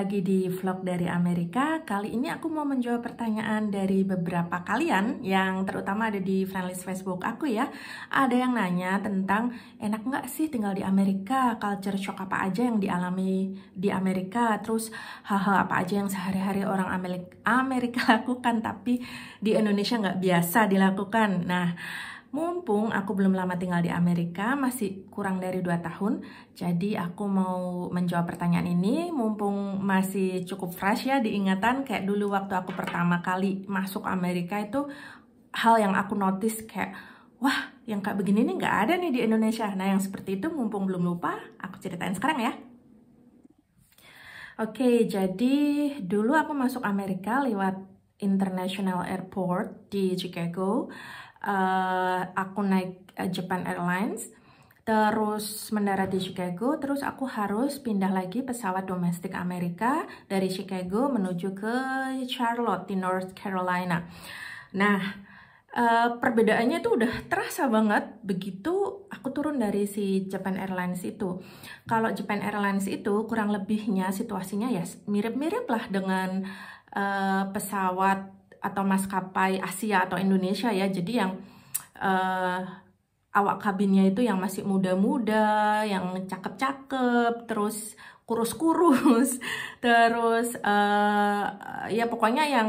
lagi di vlog dari Amerika. Kali ini aku mau menjawab pertanyaan dari beberapa kalian yang terutama ada di friendlist Facebook aku ya. Ada yang nanya tentang enak nggak sih tinggal di Amerika, culture shock apa aja yang dialami di Amerika, terus hal-hal apa aja yang sehari-hari orang Amerika lakukan tapi di Indonesia nggak biasa dilakukan. Nah, Mumpung aku belum lama tinggal di Amerika, masih kurang dari 2 tahun, jadi aku mau menjawab pertanyaan ini, mumpung masih cukup fresh ya diingatan, kayak dulu waktu aku pertama kali masuk Amerika itu hal yang aku notice kayak, wah yang kayak begini nih nggak ada nih di Indonesia. Nah yang seperti itu mumpung belum lupa, aku ceritain sekarang ya. Oke, jadi dulu aku masuk Amerika lewat International Airport di Chicago uh, aku naik eh, Japan Airlines terus mendarat di Chicago, terus aku harus pindah lagi pesawat domestik Amerika dari Chicago menuju ke Charlotte di North Carolina. Nah, uh, perbedaannya itu udah terasa banget begitu aku turun dari si Japan Airlines itu. Kalau Japan Airlines itu kurang lebihnya situasinya ya mirip-mirip lah dengan uh, pesawat atau maskapai Asia atau Indonesia ya jadi yang uh, awak kabinnya itu yang masih muda-muda yang cakep-cakep terus kurus-kurus terus uh, ya pokoknya yang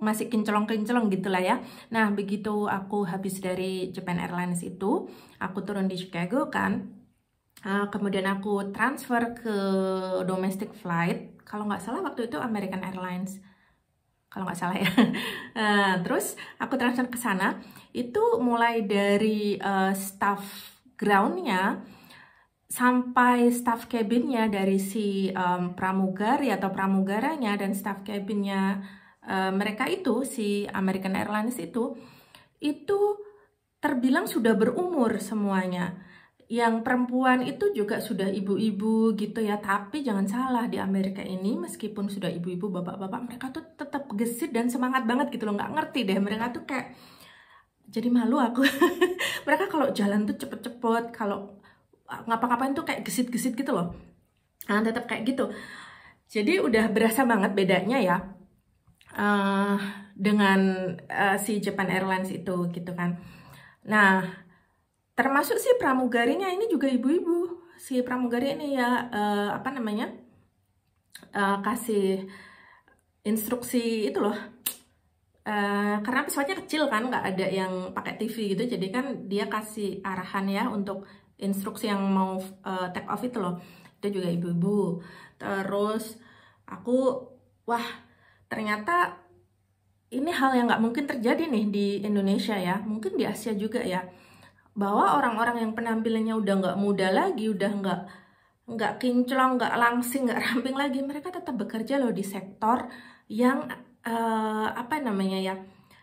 masih kinclong-kinclong gitulah ya. Nah, begitu aku habis dari Japan Airlines itu, aku turun di Chicago kan. Uh, kemudian aku transfer ke domestic flight, kalau nggak salah waktu itu American Airlines kalau nggak salah ya. Uh, terus aku transfer ke sana, itu mulai dari uh, staff groundnya sampai staff cabinnya dari si um, pramugari atau pramugaranya dan staff cabinnya uh, mereka itu si American Airlines itu itu terbilang sudah berumur semuanya yang perempuan itu juga sudah ibu-ibu gitu ya tapi jangan salah di Amerika ini meskipun sudah ibu-ibu bapak-bapak mereka tuh tetap gesit dan semangat banget gitu loh nggak ngerti deh mereka tuh kayak jadi malu aku mereka kalau jalan tuh cepet-cepet kalau ngapa-ngapain tuh kayak gesit-gesit gitu loh nah, tetap kayak gitu jadi udah berasa banget bedanya ya uh, dengan uh, si Japan Airlines itu gitu kan nah termasuk si pramugarinya ini juga ibu-ibu si pramugari ini ya uh, apa namanya uh, kasih instruksi itu loh uh, karena pesawatnya kecil kan nggak ada yang pakai TV gitu jadi kan dia kasih arahan ya untuk instruksi yang mau uh, take off itu loh itu juga ibu-ibu terus aku wah ternyata ini hal yang nggak mungkin terjadi nih di Indonesia ya mungkin di Asia juga ya bahwa orang-orang yang penampilannya udah nggak muda lagi, udah nggak nggak kinclong, nggak langsing, nggak ramping lagi, mereka tetap bekerja loh di sektor yang uh, apa namanya ya,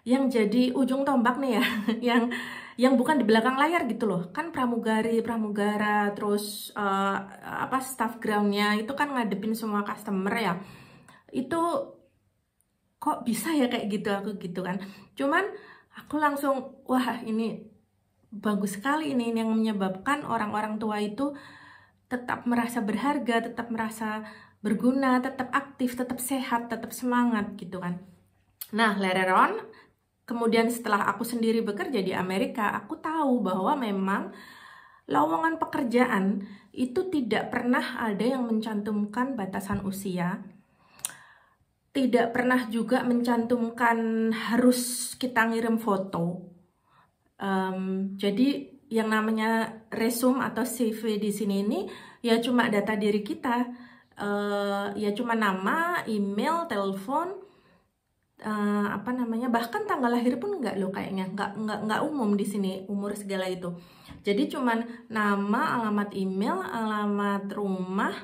yang jadi ujung tombak nih ya, yang yang bukan di belakang layar gitu loh, kan pramugari, pramugara, terus uh, apa staff groundnya itu kan ngadepin semua customer ya, itu kok bisa ya kayak gitu aku gitu kan, cuman aku langsung wah ini bagus sekali ini yang menyebabkan orang-orang tua itu tetap merasa berharga, tetap merasa berguna, tetap aktif, tetap sehat, tetap semangat gitu kan. Nah, later on, kemudian setelah aku sendiri bekerja di Amerika, aku tahu bahwa memang lowongan pekerjaan itu tidak pernah ada yang mencantumkan batasan usia, tidak pernah juga mencantumkan harus kita ngirim foto Um, jadi yang namanya resume atau CV di sini ini ya cuma data diri kita, uh, ya cuma nama, email, telepon, uh, apa namanya bahkan tanggal lahir pun nggak lo kayaknya nggak nggak nggak umum di sini umur segala itu. Jadi cuma nama, alamat email, alamat rumah,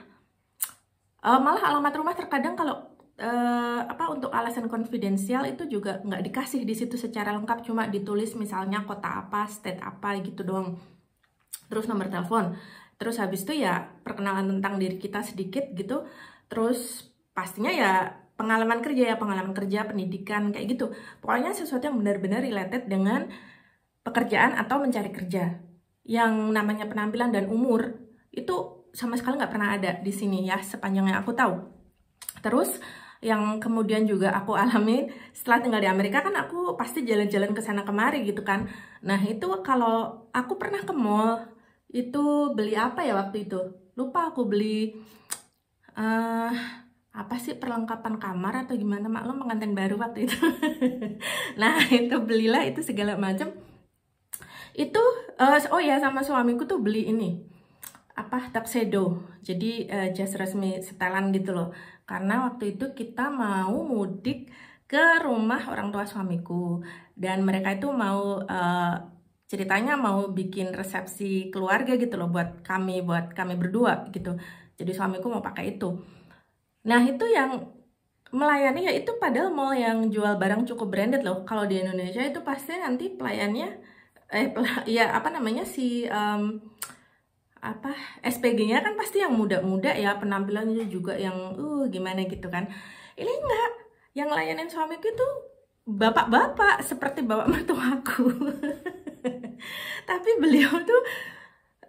uh, malah alamat rumah terkadang kalau uh, apa untuk alasan konfidensial itu juga nggak dikasih di situ secara lengkap cuma ditulis misalnya kota apa state apa gitu doang terus nomor telepon terus habis itu ya perkenalan tentang diri kita sedikit gitu terus pastinya ya pengalaman kerja ya pengalaman kerja pendidikan kayak gitu pokoknya sesuatu yang benar-benar related dengan pekerjaan atau mencari kerja yang namanya penampilan dan umur itu sama sekali nggak pernah ada di sini ya sepanjang yang aku tahu terus yang kemudian juga aku alami setelah tinggal di Amerika kan aku pasti jalan-jalan ke sana kemari gitu kan. Nah, itu kalau aku pernah ke mall itu beli apa ya waktu itu? Lupa aku beli uh, apa sih perlengkapan kamar atau gimana maklum pengantin baru waktu itu. nah, itu belilah itu segala macam. Itu uh, oh ya sama suamiku tuh beli ini apa tuxedo jadi uh, jas resmi setelan gitu loh karena waktu itu kita mau mudik ke rumah orang tua suamiku dan mereka itu mau uh, ceritanya mau bikin resepsi keluarga gitu loh buat kami buat kami berdua gitu jadi suamiku mau pakai itu nah itu yang melayani ya itu padahal mall yang jual barang cukup branded loh kalau di Indonesia itu pasti nanti pelayannya eh ya apa namanya si um, apa SPG-nya kan pasti yang muda-muda ya penampilannya juga yang uh gimana gitu kan ini enggak yang layanin suamiku itu bapak-bapak seperti bapak mertuaku tapi beliau tuh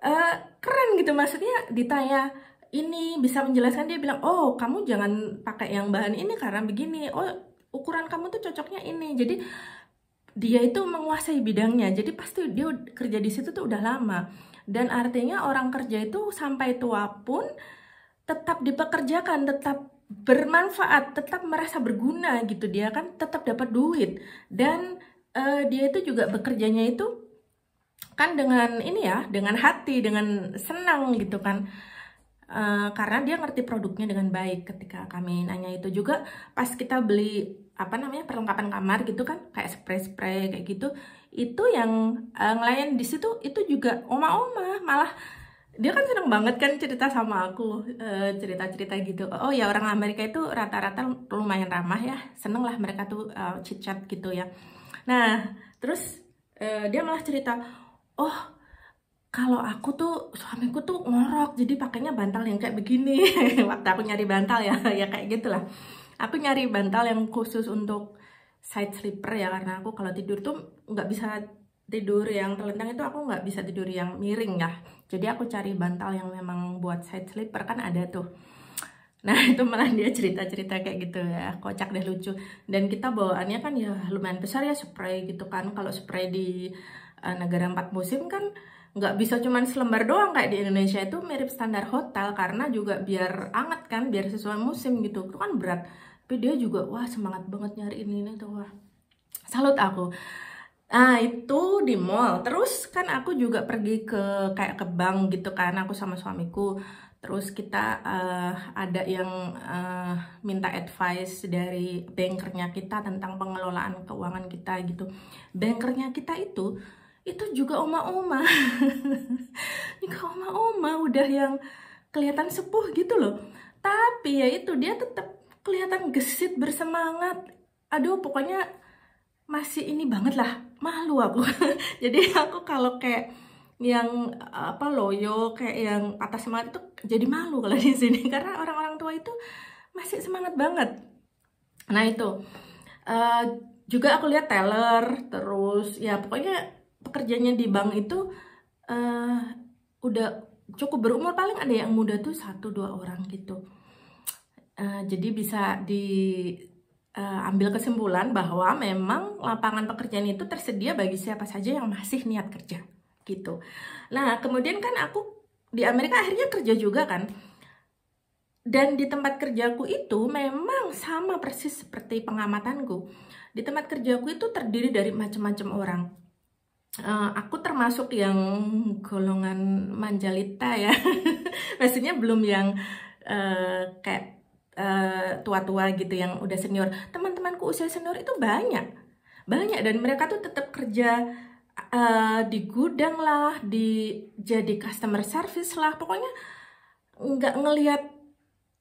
uh, keren gitu maksudnya ditanya ini bisa menjelaskan dia bilang oh kamu jangan pakai yang bahan ini karena begini oh ukuran kamu tuh cocoknya ini jadi dia itu menguasai bidangnya jadi pasti dia kerja di situ tuh udah lama dan artinya orang kerja itu sampai tua pun tetap dipekerjakan, tetap bermanfaat, tetap merasa berguna gitu dia kan tetap dapat duit dan uh, dia itu juga bekerjanya itu kan dengan ini ya, dengan hati, dengan senang gitu kan. Uh, karena dia ngerti produknya dengan baik ketika kami nanya itu juga pas kita beli apa namanya perlengkapan kamar gitu kan kayak spray spray kayak gitu itu yang uh, eh, ngelayan di situ itu juga oma-oma malah dia kan seneng banget kan cerita sama aku eh, cerita-cerita uh, gitu oh ya orang Amerika itu rata-rata lumayan ramah ya seneng lah mereka tuh uh, eh, cicat gitu ya nah terus uh, dia malah cerita oh kalau aku tuh suamiku tuh ngorok jadi pakainya bantal yang kayak begini waktu aku nyari bantal ya ya kayak gitulah aku nyari bantal yang khusus untuk side sleeper ya karena aku kalau tidur tuh nggak bisa tidur yang telentang itu aku nggak bisa tidur yang miring ya jadi aku cari bantal yang memang buat side sleeper kan ada tuh nah itu malah dia cerita-cerita kayak gitu ya kocak deh lucu dan kita bawaannya kan ya lumayan besar ya spray gitu kan kalau spray di uh, negara empat musim kan nggak bisa cuman selembar doang kayak di Indonesia itu mirip standar hotel karena juga biar anget kan biar sesuai musim gitu itu kan berat tapi dia juga wah semangat banget nyari ini ini tuh wah salut aku Nah itu di mall Terus kan aku juga pergi ke kayak ke bank gitu karena Aku sama suamiku Terus kita uh, ada yang uh, minta advice dari bankernya kita Tentang pengelolaan keuangan kita gitu Bankernya kita itu Itu juga oma-oma Juga oma-oma udah yang kelihatan sepuh gitu loh Tapi ya itu dia tetap kelihatan gesit bersemangat aduh pokoknya masih ini banget lah malu aku jadi aku kalau kayak yang apa loyo kayak yang atas semangat itu jadi malu kalau di sini karena orang-orang tua itu masih semangat banget nah itu uh, juga aku lihat teller terus ya pokoknya pekerjanya di bank itu uh, udah cukup berumur paling ada yang muda tuh satu dua orang gitu Eh, jadi bisa di uh, ambil kesimpulan bahwa memang lapangan pekerjaan itu tersedia bagi siapa saja yang masih niat kerja gitu. Nah, kemudian kan aku di Amerika akhirnya kerja juga kan. Dan di tempat kerjaku itu memang sama persis seperti pengamatanku. Di tempat kerjaku itu terdiri dari macam-macam orang. Uh, aku termasuk yang golongan manjalita ya. Maksudnya belum yang uh, kayak Eh, tua-tua uh, gitu yang udah senior teman-temanku usia senior itu banyak banyak dan mereka tuh tetap kerja uh, di gudang lah di jadi customer service lah pokoknya nggak ngelihat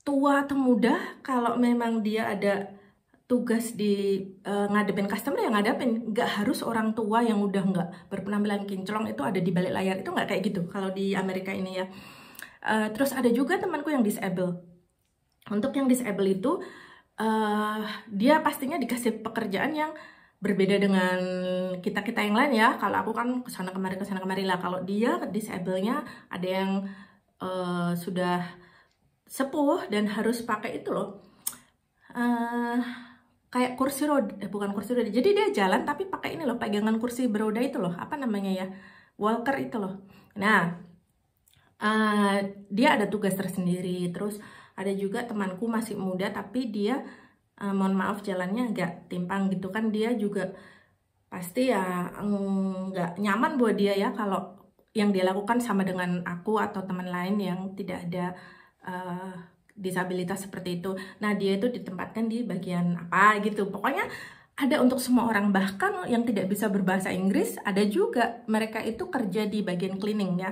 tua atau muda kalau memang dia ada tugas di uh, ngadepin customer yang ngadepin nggak harus orang tua yang udah nggak berpenampilan kinclong itu ada di balik layar itu nggak kayak gitu kalau di Amerika ini ya uh, terus ada juga temanku yang disable untuk yang disable itu uh, dia pastinya dikasih pekerjaan yang berbeda dengan kita kita yang lain ya kalau aku kan kesana kemari kesana kemari lah kalau dia disablenya ada yang uh, sudah sepuh dan harus pakai itu loh uh, kayak kursi roda eh, bukan kursi roda jadi dia jalan tapi pakai ini loh pegangan kursi beroda itu loh apa namanya ya walker itu loh nah uh, dia ada tugas tersendiri terus ada juga temanku masih muda tapi dia eh, mohon maaf jalannya nggak timpang gitu kan dia juga pasti ya nggak nyaman buat dia ya kalau yang dia lakukan sama dengan aku atau teman lain yang tidak ada uh, disabilitas seperti itu. Nah dia itu ditempatkan di bagian apa gitu. Pokoknya ada untuk semua orang bahkan yang tidak bisa berbahasa Inggris ada juga mereka itu kerja di bagian cleaning ya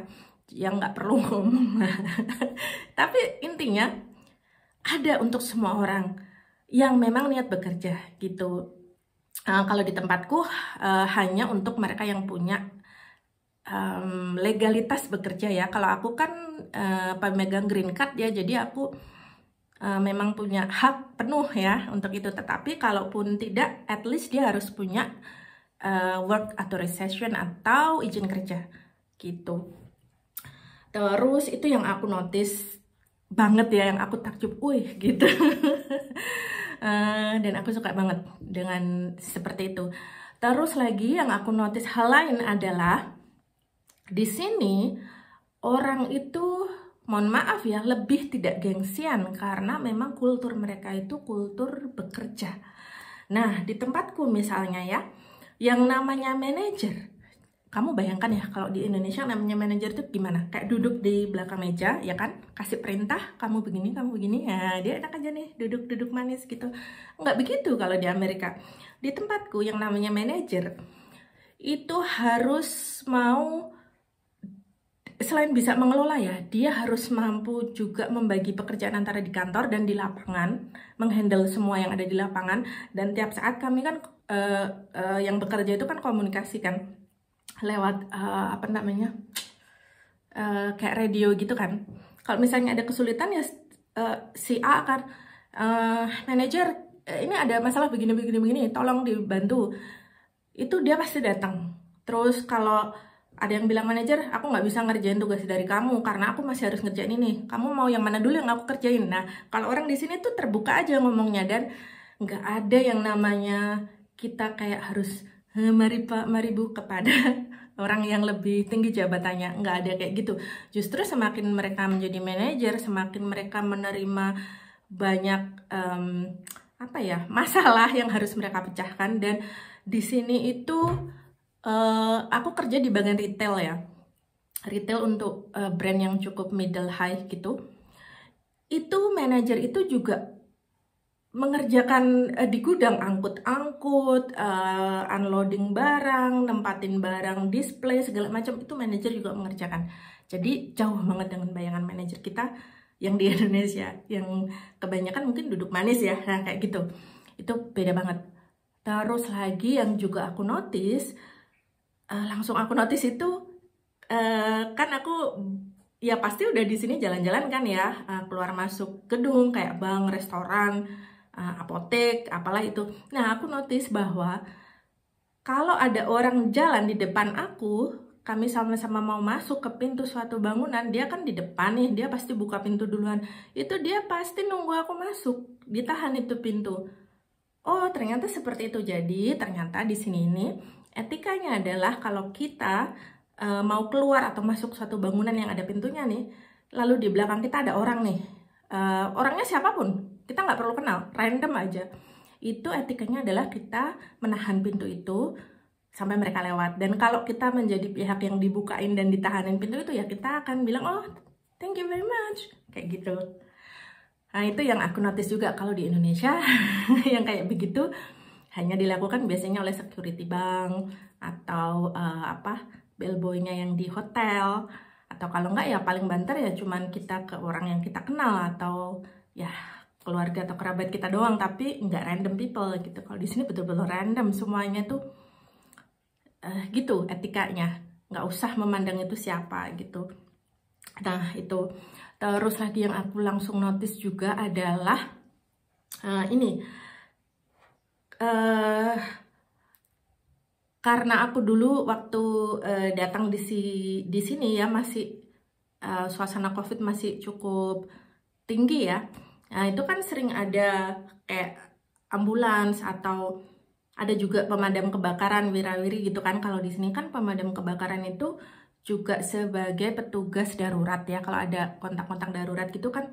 yang nggak perlu ngomong. Tapi intinya ada untuk semua orang yang memang niat bekerja gitu. Uh, kalau di tempatku uh, hanya untuk mereka yang punya um, legalitas bekerja ya. Kalau aku kan uh, pemegang green card ya, jadi aku uh, memang punya hak penuh ya untuk itu. Tetapi kalaupun tidak, at least dia harus punya uh, work authorization atau izin kerja gitu. Terus itu yang aku notice banget ya yang aku takjub, wih gitu. Eh, dan aku suka banget dengan seperti itu. Terus lagi yang aku notice hal lain adalah di sini orang itu mohon maaf ya lebih tidak gengsian karena memang kultur mereka itu kultur bekerja. Nah, di tempatku misalnya ya, yang namanya manajer kamu bayangkan ya kalau di Indonesia namanya manajer itu gimana? Kayak duduk di belakang meja, ya kan? Kasih perintah, kamu begini, kamu begini, ya dia enak aja nih, duduk-duduk manis gitu. Nggak begitu kalau di Amerika. Di tempatku yang namanya manajer, itu harus mau, selain bisa mengelola ya, dia harus mampu juga membagi pekerjaan antara di kantor dan di lapangan, menghandle semua yang ada di lapangan, dan tiap saat kami kan, uh, uh, yang bekerja itu kan komunikasikan lewat uh, apa namanya uh, kayak radio gitu kan kalau misalnya ada kesulitan ya uh, si A akan uh, manajer ini ada masalah begini begini begini tolong dibantu itu dia pasti datang terus kalau ada yang bilang manajer aku nggak bisa ngerjain tugas dari kamu karena aku masih harus ngerjain ini kamu mau yang mana dulu yang aku kerjain nah kalau orang di sini tuh terbuka aja ngomongnya dan nggak ada yang namanya kita kayak harus Eh, bu kepada orang yang lebih tinggi jabatannya nggak ada kayak gitu justru semakin mereka menjadi manajer semakin mereka menerima banyak um, apa ya masalah yang harus mereka pecahkan dan di sini itu uh, aku kerja di bagian retail ya retail untuk uh, brand yang cukup middle high gitu itu manajer itu juga mengerjakan uh, di gudang angkut-angkut, uh, unloading barang, nempatin barang, display segala macam itu manajer juga mengerjakan. Jadi jauh banget dengan bayangan manajer kita yang di Indonesia, yang kebanyakan mungkin duduk manis ya, nah kayak gitu. Itu beda banget. Terus lagi yang juga aku notice, uh, langsung aku notice itu uh, kan aku ya pasti udah di sini jalan-jalan kan ya, uh, keluar masuk gedung kayak bank, restoran uh, apotek, apalah itu. Nah, aku notice bahwa kalau ada orang jalan di depan aku, kami sama-sama mau masuk ke pintu suatu bangunan, dia kan di depan nih, dia pasti buka pintu duluan. Itu dia pasti nunggu aku masuk, ditahan itu pintu. Oh, ternyata seperti itu. Jadi, ternyata di sini ini etikanya adalah kalau kita e, mau keluar atau masuk suatu bangunan yang ada pintunya nih, lalu di belakang kita ada orang nih. E, orangnya siapapun, kita nggak perlu kenal random aja itu etikanya adalah kita menahan pintu itu sampai mereka lewat dan kalau kita menjadi pihak yang dibukain dan ditahanin pintu itu ya kita akan bilang oh thank you very much kayak gitu nah itu yang aku notice juga kalau di Indonesia yang kayak begitu hanya dilakukan biasanya oleh security bank atau uh, apa bellboynya yang di hotel atau kalau enggak ya paling banter ya cuman kita ke orang yang kita kenal atau ya keluarga atau kerabat kita doang tapi nggak random people gitu kalau di sini betul-betul random semuanya tuh uh, gitu etikanya nggak usah memandang itu siapa gitu nah itu terus lagi yang aku langsung notice juga adalah uh, ini uh, karena aku dulu waktu uh, datang di si di sini ya masih uh, suasana covid masih cukup tinggi ya Nah, itu kan sering ada kayak ambulans atau ada juga pemadam kebakaran wirawiri gitu kan. Kalau di sini kan pemadam kebakaran itu juga sebagai petugas darurat ya. Kalau ada kontak-kontak darurat gitu kan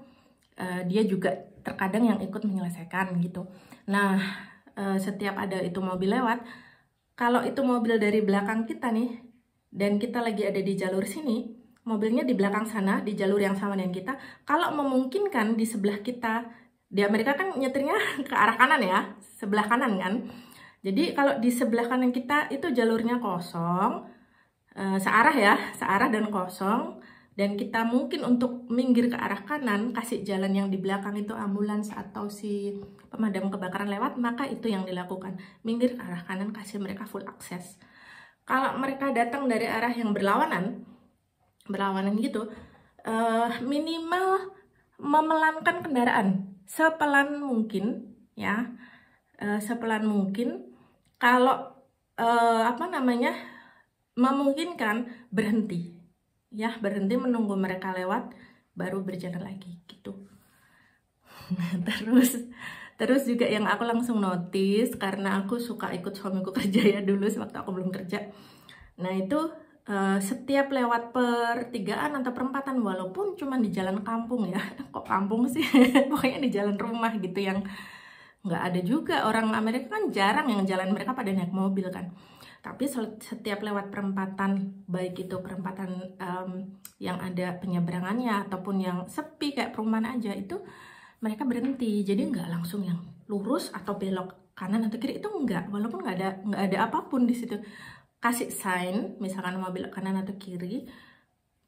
uh, dia juga terkadang yang ikut menyelesaikan gitu. Nah, uh, setiap ada itu mobil lewat, kalau itu mobil dari belakang kita nih dan kita lagi ada di jalur sini, mobilnya di belakang sana, di jalur yang sama dengan kita. Kalau memungkinkan di sebelah kita, di Amerika kan nyetirnya ke arah kanan ya, sebelah kanan kan. Jadi kalau di sebelah kanan kita itu jalurnya kosong, eh, searah ya, searah dan kosong. Dan kita mungkin untuk minggir ke arah kanan, kasih jalan yang di belakang itu ambulans atau si pemadam kebakaran lewat, maka itu yang dilakukan. Minggir ke arah kanan, kasih mereka full akses. Kalau mereka datang dari arah yang berlawanan, berlawanan gitu uh, minimal memelankan kendaraan sepelan mungkin ya uh, sepelan mungkin kalau uh, apa namanya memungkinkan berhenti ya berhenti menunggu mereka lewat baru berjalan lagi gitu terus terus juga yang aku langsung notice karena aku suka ikut suamiku kerja ya dulu waktu aku belum kerja nah itu Eh, setiap lewat pertigaan atau perempatan walaupun cuma di jalan kampung ya kok kampung sih pokoknya di jalan rumah gitu yang nggak ada juga orang Amerika kan jarang yang jalan mereka pada naik mobil kan tapi setiap lewat perempatan baik itu perempatan um, yang ada penyeberangannya ataupun yang sepi kayak perumahan aja itu mereka berhenti jadi nggak langsung yang lurus atau belok kanan atau kiri itu enggak walaupun nggak ada nggak ada apapun di situ kasih sign misalkan mau belok kanan atau kiri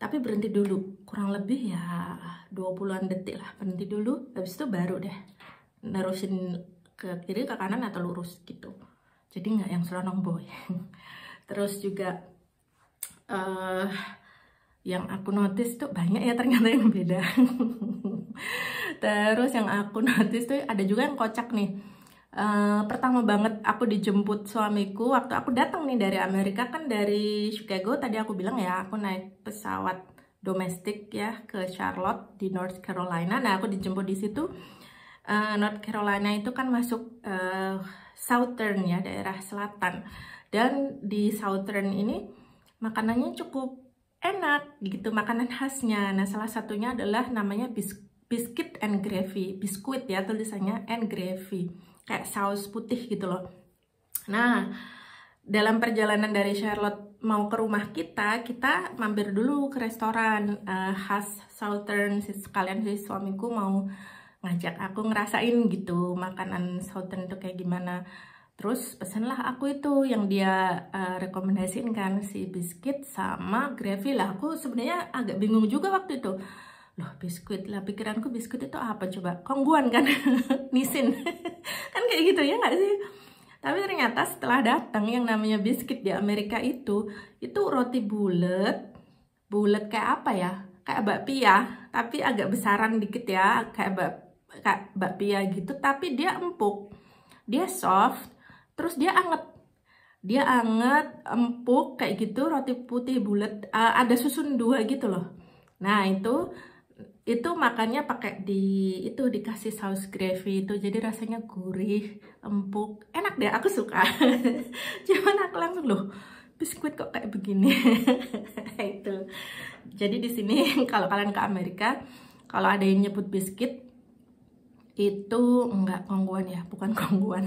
tapi berhenti dulu kurang lebih ya 20-an detik lah berhenti dulu habis itu baru deh nerusin ke kiri ke kanan atau lurus gitu jadi nggak yang selonong boy terus juga uh, yang aku notice tuh banyak ya ternyata yang beda terus yang aku notice tuh ada juga yang kocak nih Uh, pertama banget aku dijemput suamiku waktu aku datang nih dari Amerika kan dari Chicago tadi aku bilang ya aku naik pesawat domestik ya ke Charlotte di North Carolina nah aku dijemput di situ uh, North Carolina itu kan masuk uh, southern ya daerah selatan dan di southern ini makanannya cukup enak gitu makanan khasnya nah salah satunya adalah namanya bis biscuit and gravy biskuit ya tulisannya and gravy kayak saus putih gitu loh. Nah, dalam perjalanan dari Charlotte mau ke rumah kita, kita mampir dulu ke restoran uh, khas Southern. Sekalian si suamiku mau ngajak aku ngerasain gitu makanan Southern itu kayak gimana. Terus pesenlah aku itu yang dia uh, eh, rekomendasiin kan si biskuit sama gravy lah. Aku sebenarnya agak bingung juga waktu itu loh biskuit lah pikiranku biskuit itu apa coba kongguan kan nisin kan kayak gitu ya nggak sih tapi ternyata setelah datang yang namanya biskuit di Amerika itu itu roti bulat bulat kayak apa ya kayak bakpia tapi agak besaran dikit ya kayak bak kayak bakpia gitu tapi dia empuk dia soft terus dia anget dia anget empuk kayak gitu roti putih bulat uh, eh, ada susun dua gitu loh nah itu itu makannya pakai di itu dikasih saus gravy itu jadi rasanya gurih empuk enak deh aku suka cuman aku langsung loh biskuit kok kayak begini itu jadi di sini kalau kalian ke Amerika kalau ada yang nyebut biskuit itu enggak kongguan ya bukan kongguan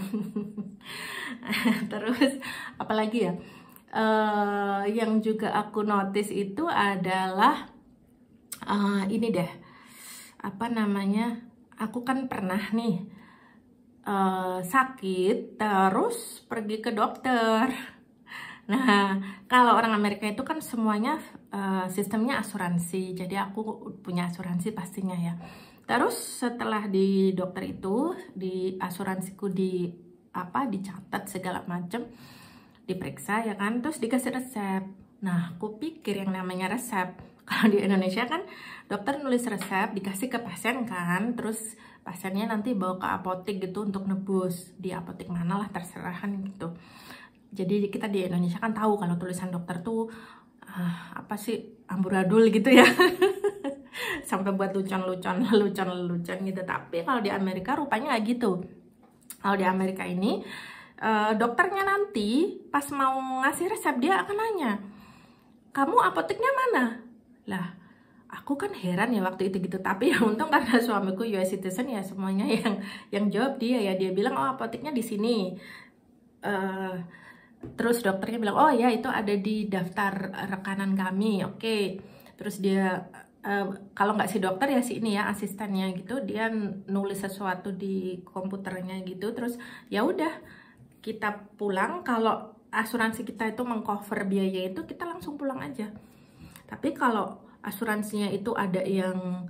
terus apalagi ya uh, yang juga aku notice itu adalah uh, ini deh apa namanya aku kan pernah nih uh, sakit terus pergi ke dokter nah kalau orang Amerika itu kan semuanya uh, sistemnya asuransi jadi aku punya asuransi pastinya ya terus setelah di dokter itu di asuransiku di apa dicatat segala macam diperiksa ya kan terus dikasih resep nah aku pikir yang namanya resep kalau di Indonesia kan dokter nulis resep dikasih ke pasien kan, terus pasiennya nanti bawa ke apotek gitu untuk nebus di apotek mana lah terserahan gitu. Jadi kita di Indonesia kan tahu kalau tulisan dokter tuh uh, apa sih amburadul gitu ya. sampai buat lucon-lucon, lucon-lucon gitu. Tapi kalau di Amerika rupanya nggak gitu. Kalau di Amerika ini eh, dokternya nanti pas mau ngasih resep dia akan nanya, kamu apoteknya mana? Lah, aku kan heran ya waktu itu gitu tapi ya untung karena suamiku US citizen ya semuanya yang yang jawab dia ya dia bilang oh apoteknya di sini uh, terus dokternya bilang oh ya itu ada di daftar rekanan kami oke okay. terus dia uh, kalau nggak si dokter ya si ini ya asistennya gitu dia nulis sesuatu di komputernya gitu terus ya udah kita pulang kalau asuransi kita itu mengcover biaya itu kita langsung pulang aja tapi kalau asuransinya itu ada yang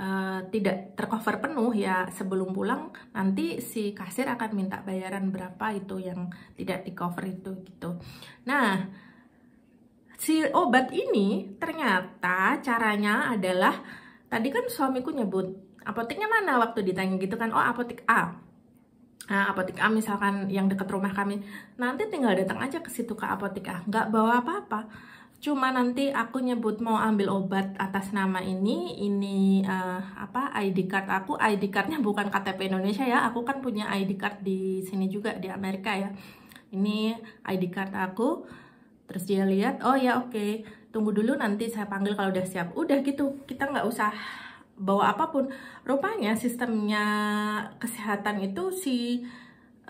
uh, tidak tercover penuh ya sebelum pulang nanti si kasir akan minta bayaran berapa itu yang tidak di itu gitu. Nah, si obat ini ternyata caranya adalah tadi kan suamiku nyebut apoteknya mana waktu ditanya gitu kan, oh apotek A. Nah, apotek A misalkan yang dekat rumah kami, nanti tinggal datang aja ke situ ke apotek A, nggak bawa apa-apa cuma nanti aku nyebut mau ambil obat atas nama ini ini uh, apa ID card aku ID cardnya bukan KTP Indonesia ya aku kan punya ID card di sini juga di Amerika ya ini ID card aku terus dia lihat oh ya oke okay. tunggu dulu nanti saya panggil kalau udah siap udah gitu kita nggak usah bawa apapun rupanya sistemnya kesehatan itu si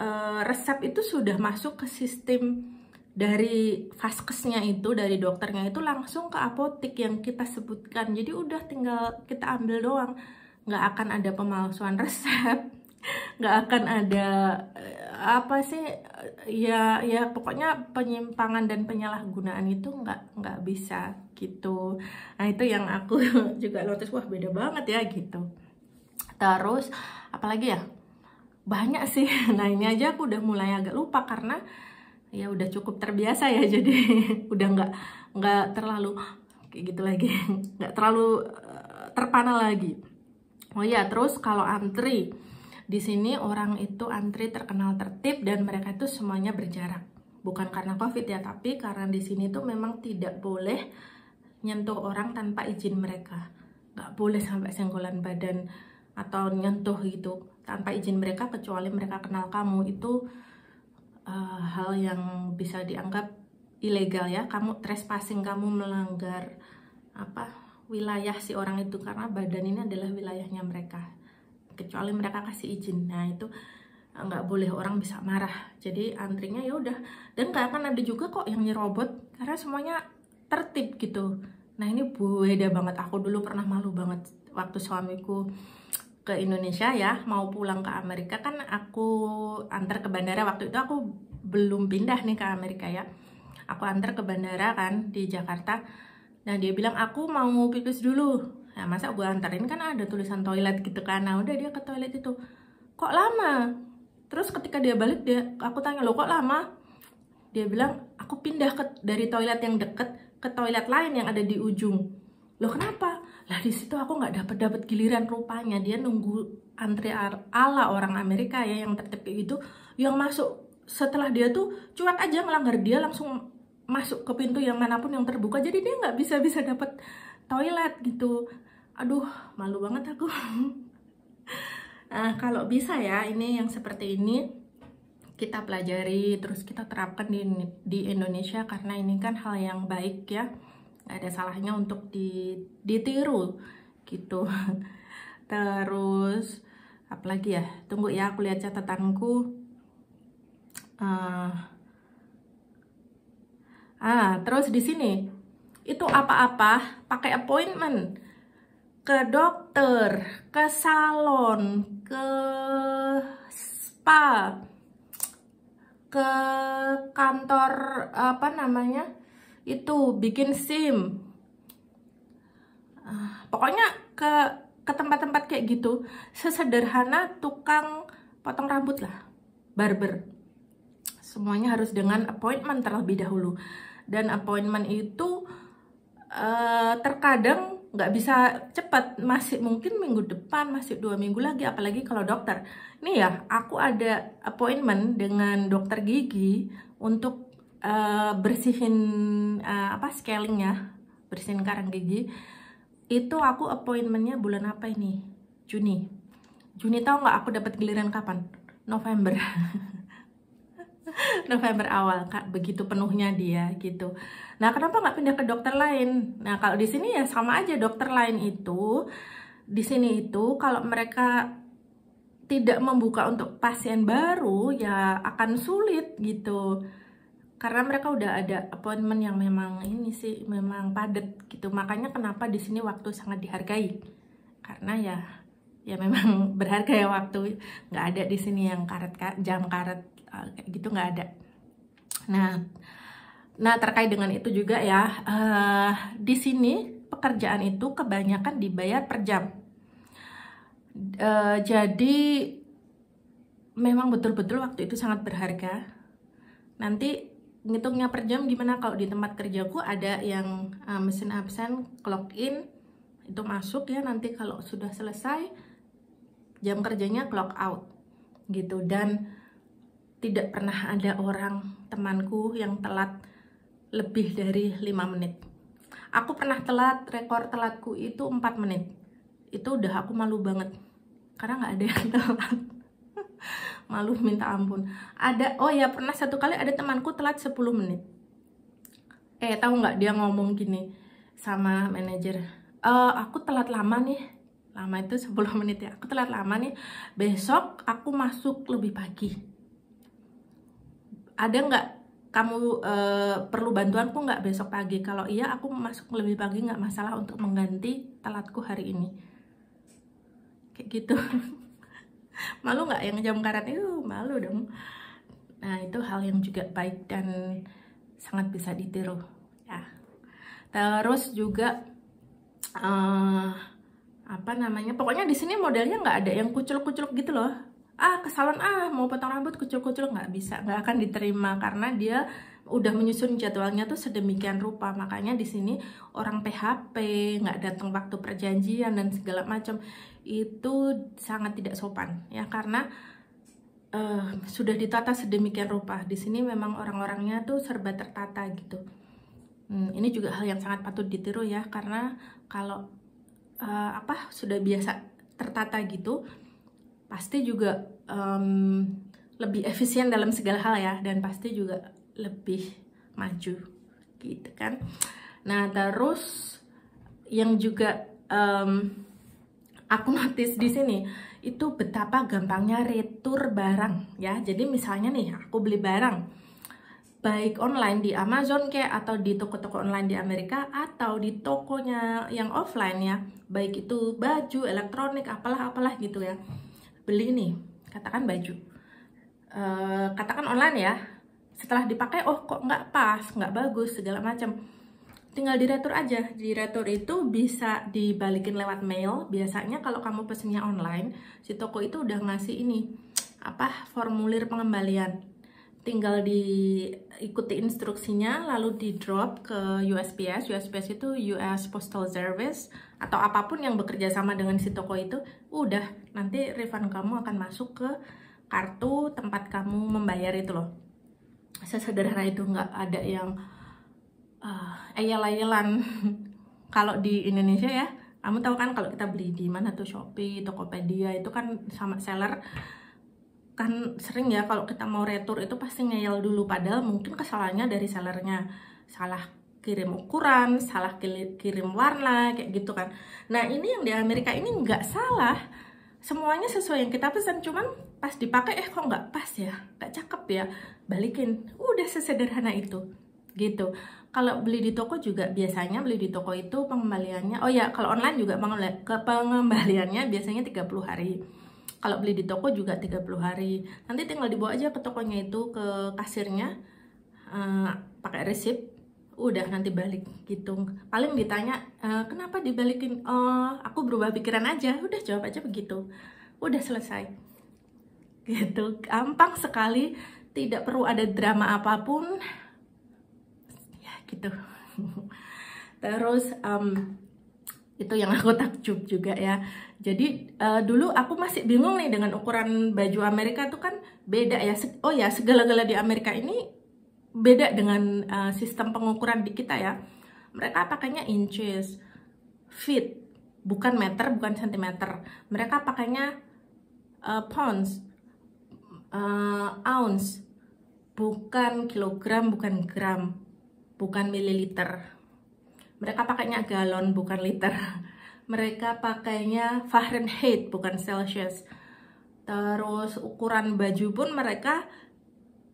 uh, resep itu sudah masuk ke sistem dari vaskesnya itu dari dokternya itu langsung ke apotik yang kita sebutkan jadi udah tinggal kita ambil doang nggak akan ada pemalsuan resep nggak akan ada eh, apa sih eh, ya ya pokoknya penyimpangan dan penyalahgunaan itu nggak nggak bisa gitu nah itu yang aku juga notice wah beda banget ya gitu terus apalagi ya banyak sih nah ini aja aku udah mulai agak lupa karena ya udah cukup terbiasa ya jadi udah nggak nggak terlalu kayak gitu lagi nggak terlalu eh, terpana lagi oh ya terus kalau antri di sini orang itu antri terkenal tertib dan mereka itu semuanya berjarak bukan karena covid ya tapi karena di sini tuh memang tidak boleh nyentuh orang tanpa izin mereka nggak boleh sampai senggolan badan atau nyentuh gitu tanpa izin mereka kecuali mereka kenal kamu itu uh, hal yang bisa dianggap ilegal ya kamu trespassing kamu melanggar apa wilayah si orang itu karena badan ini adalah wilayahnya mereka kecuali mereka kasih izin nah itu eh, nggak boleh orang bisa marah jadi antrinya ya udah dan nggak akan ada juga kok yang nyerobot karena semuanya tertib gitu nah ini beda banget aku dulu pernah malu banget waktu suamiku ke Indonesia ya mau pulang ke Amerika kan aku antar ke bandara waktu itu aku belum pindah nih ke Amerika ya aku antar ke bandara kan di Jakarta nah dia bilang aku mau pipis dulu nah masa gue antarin kan ada tulisan toilet gitu kan nah udah dia ke toilet itu kok lama terus ketika dia balik dia aku tanya lo kok lama dia bilang aku pindah ke dari toilet yang deket ke toilet lain yang ada di ujung loh kenapa lah di situ aku nggak dapat dapat giliran rupanya dia nunggu antri ala orang Amerika ya yang tertipu itu yang masuk setelah dia tuh cuat aja melanggar dia langsung masuk ke pintu yang manapun yang terbuka jadi dia nggak bisa bisa dapat toilet gitu aduh malu banget aku nah, kalau bisa ya ini yang seperti ini kita pelajari terus kita terapkan di di Indonesia karena ini kan hal yang baik ya nggak ada salahnya untuk di, ditiru gitu terus apalagi ya tunggu ya aku lihat catatanku uh, ah terus di sini itu apa-apa pakai appointment ke dokter ke salon ke spa ke kantor apa namanya itu bikin SIM ah, pokoknya ke ke tempat-tempat kayak gitu sesederhana tukang potong rambut lah barber semuanya harus dengan appointment terlebih dahulu dan appointment itu uh, terkadang nggak bisa cepat masih mungkin minggu depan masih dua minggu lagi apalagi kalau dokter nih ya aku ada appointment dengan dokter gigi untuk Eh, bersihin uh, apa ya bersihin karang gigi itu aku appointmentnya bulan apa ini Juni Juni tahu nggak aku dapat giliran kapan November November awal kak begitu penuhnya dia gitu nah kenapa nggak pindah ke dokter lain nah kalau di sini ya sama aja dokter lain itu di sini itu kalau mereka tidak membuka untuk pasien baru ya akan sulit gitu karena mereka udah ada appointment yang memang ini sih memang padat gitu makanya kenapa di sini waktu sangat dihargai karena ya ya memang berharga ya waktu nggak ada di sini yang karet jam karet eh, kayak gitu nggak ada nah nah terkait dengan itu juga ya uh, di sini pekerjaan itu kebanyakan dibayar per jam uh, jadi memang betul-betul waktu itu sangat berharga nanti ngitungnya per jam gimana kalau di tempat kerjaku ada yang uh, eh, mesin absen clock in itu masuk ya nanti kalau sudah selesai jam kerjanya clock out gitu dan tidak pernah ada orang temanku yang telat lebih dari 5 menit aku pernah telat rekor telatku itu 4 menit itu udah aku malu banget karena nggak ada yang telat malu minta ampun ada oh ya pernah satu kali ada temanku telat 10 menit eh tahu nggak dia ngomong gini sama manajer e, aku telat lama nih lama itu 10 menit ya aku telat lama nih besok aku masuk lebih pagi ada nggak kamu e, perlu bantuanku nggak besok pagi kalau iya aku masuk lebih pagi nggak masalah untuk mengganti telatku hari ini kayak gitu malu nggak yang jam karat itu malu dong nah itu hal yang juga baik dan sangat bisa ditiru ya terus juga uh, apa namanya pokoknya di sini modelnya nggak ada yang kucul-kucul gitu loh ah ke ah mau potong rambut kucul-kucul nggak bisa nggak akan diterima karena dia udah menyusun jadwalnya tuh sedemikian rupa makanya di sini orang PHP nggak datang waktu perjanjian dan segala macam itu sangat tidak sopan ya karena uh, sudah ditata sedemikian rupa di sini memang orang-orangnya tuh serba tertata gitu hmm, ini juga hal yang sangat patut ditiru ya karena kalau uh, apa sudah biasa tertata gitu pasti juga um, lebih efisien dalam segala hal ya dan pasti juga lebih maju gitu kan nah terus yang juga um, aku notice di sini itu betapa gampangnya retur barang ya jadi misalnya nih aku beli barang baik online di Amazon kayak atau di toko-toko online di Amerika atau di tokonya yang offline ya baik itu baju elektronik apalah apalah gitu ya beli nih katakan baju uh, katakan online ya setelah dipakai oh kok nggak pas nggak bagus segala macam tinggal diretur aja diretur itu bisa dibalikin lewat mail biasanya kalau kamu pesennya online si toko itu udah ngasih ini apa formulir pengembalian tinggal diikuti instruksinya lalu di drop ke USPS USPS itu US Postal Service atau apapun yang bekerja sama dengan si toko itu udah nanti refund kamu akan masuk ke kartu tempat kamu membayar itu loh sesederhana itu nggak ada yang uh, eh, ayel kalau di Indonesia ya kamu tahu kan kalau kita beli di mana tuh Shopee, Tokopedia itu kan sama seller kan sering ya kalau kita mau retur itu pasti ngeyel dulu padahal mungkin kesalahannya dari sellernya salah kirim ukuran, salah kirim warna kayak gitu kan. Nah ini yang di Amerika ini nggak salah semuanya sesuai yang kita pesan cuman pas dipakai eh kok nggak pas ya nggak cakep ya balikin udah sesederhana itu gitu kalau beli di toko juga biasanya beli di toko itu pengembaliannya oh ya kalau online juga ke pengembaliannya biasanya 30 hari kalau beli di toko juga 30 hari nanti tinggal dibawa aja ke tokonya itu ke kasirnya uh, pakai resep udah nanti balik gitu paling ditanya e, kenapa dibalikin oh aku berubah pikiran aja udah jawab aja begitu udah selesai gitu gampang sekali tidak perlu ada drama apapun ya gitu terus um, itu yang aku takjub juga ya jadi uh, dulu aku masih bingung nih dengan ukuran baju Amerika tuh kan beda ya oh ya segala-gala di Amerika ini beda dengan uh, sistem pengukuran di kita ya. Mereka pakainya inches, feet, bukan meter, bukan sentimeter. Mereka pakainya uh, pounds, uh, ounce, bukan kilogram, bukan gram, bukan mililiter. Mereka pakainya galon, bukan liter. Mereka pakainya Fahrenheit, bukan Celsius. Terus ukuran baju pun mereka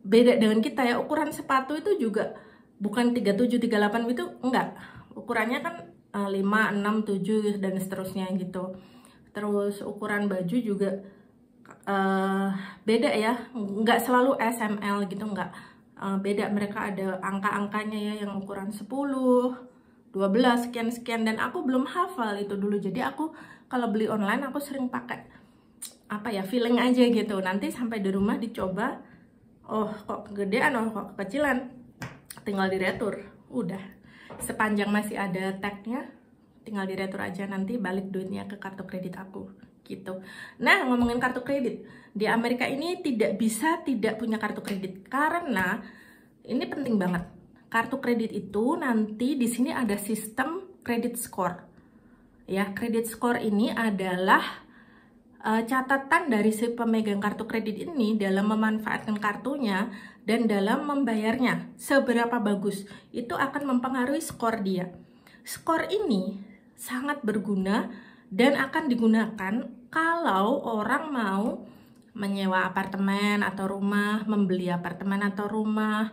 beda dengan kita ya ukuran sepatu itu juga bukan 37 38 itu enggak ukurannya kan 5 6 7 dan seterusnya gitu terus ukuran baju juga uh, beda ya enggak selalu SML gitu enggak uh, beda mereka ada angka-angkanya ya yang ukuran 10 12 sekian sekian dan aku belum hafal itu dulu jadi aku kalau beli online aku sering pakai apa ya feeling aja gitu nanti sampai di rumah dicoba oh kok kegedean oh kok kekecilan tinggal diretur udah sepanjang masih ada tagnya tinggal diretur aja nanti balik duitnya ke kartu kredit aku gitu. Nah, ngomongin kartu kredit, di Amerika ini tidak bisa tidak punya kartu kredit karena ini penting banget. Kartu kredit itu nanti di sini ada sistem kredit score. Ya, kredit score ini adalah Eh, catatan dari si pemegang kartu kredit ini dalam memanfaatkan kartunya dan dalam membayarnya seberapa bagus itu akan mempengaruhi skor dia. Skor ini sangat berguna dan akan digunakan kalau orang mau menyewa apartemen atau rumah, membeli apartemen atau rumah,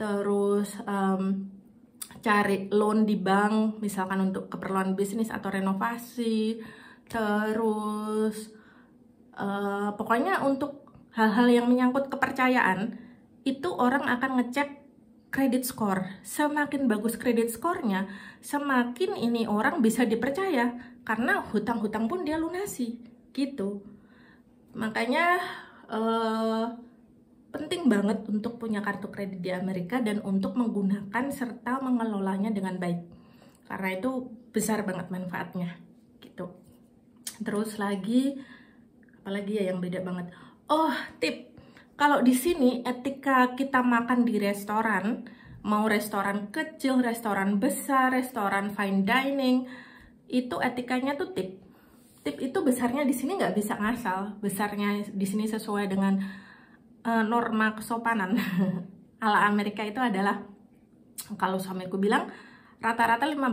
terus um, cari loan di bank misalkan untuk keperluan bisnis atau renovasi, terus uh, pokoknya untuk hal-hal yang menyangkut kepercayaan itu orang akan ngecek kredit skor. Semakin bagus kredit skornya, semakin ini orang bisa dipercaya karena hutang-hutang pun dia lunasi gitu. Makanya uh, penting banget untuk punya kartu kredit di Amerika dan untuk menggunakan serta mengelolanya dengan baik. Karena itu besar banget manfaatnya gitu. Terus lagi apalagi ya yang beda banget oh tip kalau di sini etika kita makan di restoran mau restoran kecil restoran besar restoran fine dining itu etikanya tuh tip tip itu besarnya di sini nggak bisa ngasal besarnya di sini sesuai dengan uh, norma kesopanan ala Amerika itu adalah kalau suamiku bilang rata-rata 15%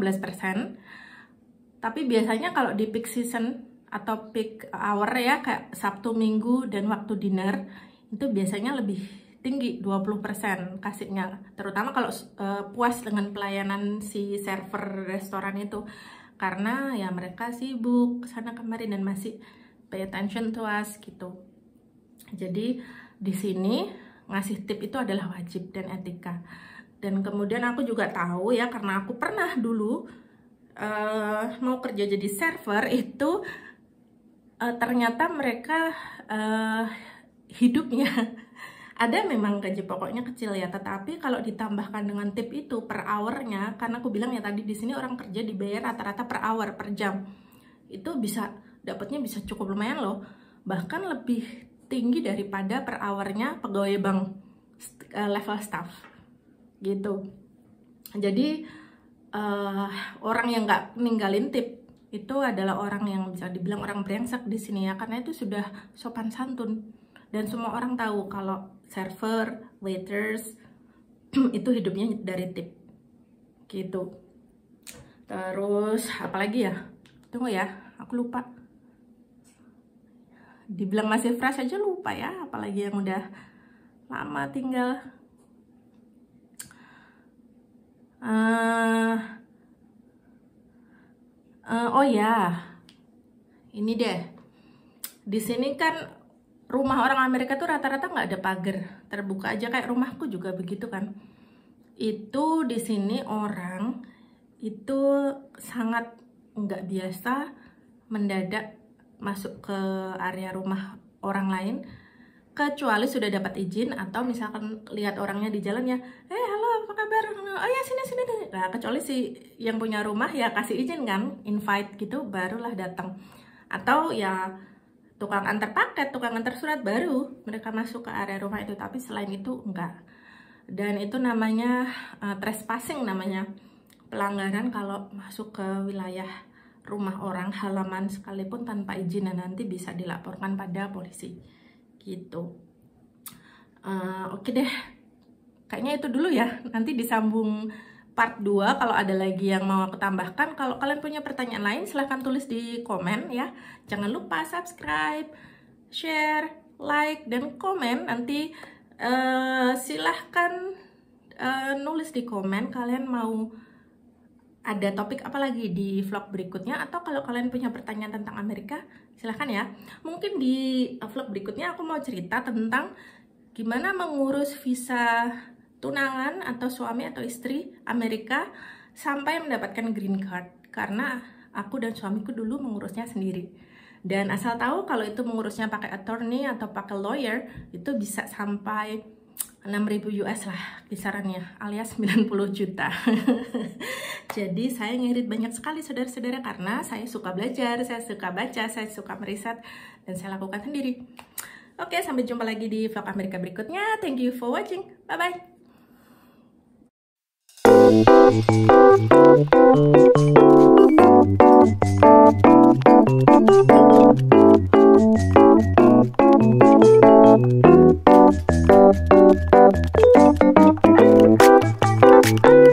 tapi biasanya kalau di peak season atau peak hour ya kayak Sabtu Minggu dan waktu dinner itu biasanya lebih tinggi 20% kasihnya terutama kalau uh, puas dengan pelayanan si server restoran itu karena ya mereka sibuk sana kemarin dan masih pay attention to us gitu jadi di sini ngasih tip itu adalah wajib dan etika dan kemudian aku juga tahu ya karena aku pernah dulu uh, mau kerja jadi server itu uh, ternyata mereka uh, hidupnya ada memang gaji pokoknya kecil ya, tetapi kalau ditambahkan dengan tip itu per hournya, karena aku bilang ya tadi di sini orang kerja dibayar rata-rata per hour per jam, itu bisa dapatnya bisa cukup lumayan loh, bahkan lebih tinggi daripada per hournya pegawai bank eh, level staff gitu. Jadi uh, orang yang nggak ninggalin tip itu adalah orang yang bisa dibilang orang brengsek di sini ya karena itu sudah sopan santun dan semua orang tahu kalau server, waiters itu hidupnya dari tip gitu terus apalagi ya tunggu ya aku lupa dibilang masih fresh aja lupa ya apalagi yang udah lama tinggal uh, uh, oh ya ini deh di sini kan rumah orang Amerika tuh rata-rata nggak ada pagar terbuka aja kayak rumahku juga begitu kan itu di sini orang itu sangat nggak biasa mendadak masuk ke area rumah orang lain kecuali sudah dapat izin atau misalkan lihat orangnya di jalan ya eh halo apa kabar oh ya sini sini nah kecuali si yang punya rumah ya kasih izin kan invite gitu barulah datang atau ya tukang antar paket tukang antar surat baru mereka masuk ke area rumah itu tapi selain itu enggak dan itu namanya uh, trespassing namanya pelanggaran kalau masuk ke wilayah rumah orang halaman sekalipun tanpa izin dan nanti bisa dilaporkan pada polisi gitu uh, oke okay deh kayaknya itu dulu ya nanti disambung part 2 kalau ada lagi yang mau aku tambahkan kalau kalian punya pertanyaan lain silahkan tulis di komen ya jangan lupa subscribe share like dan komen nanti uh, silahkan uh, nulis di komen kalian mau ada topik apa lagi di vlog berikutnya atau kalau kalian punya pertanyaan tentang Amerika silahkan ya mungkin di eh, vlog berikutnya aku mau cerita tentang gimana mengurus visa tunangan atau suami atau istri Amerika sampai mendapatkan green card karena aku dan suamiku dulu mengurusnya sendiri dan asal tahu kalau itu mengurusnya pakai attorney atau pakai lawyer itu bisa sampai 6000 US lah kisarannya alias 90 juta jadi saya ngirit banyak sekali saudara-saudara karena saya suka belajar saya suka baca saya suka meriset dan saya lakukan sendiri oke sampai jumpa lagi di vlog Amerika berikutnya thank you for watching bye bye Música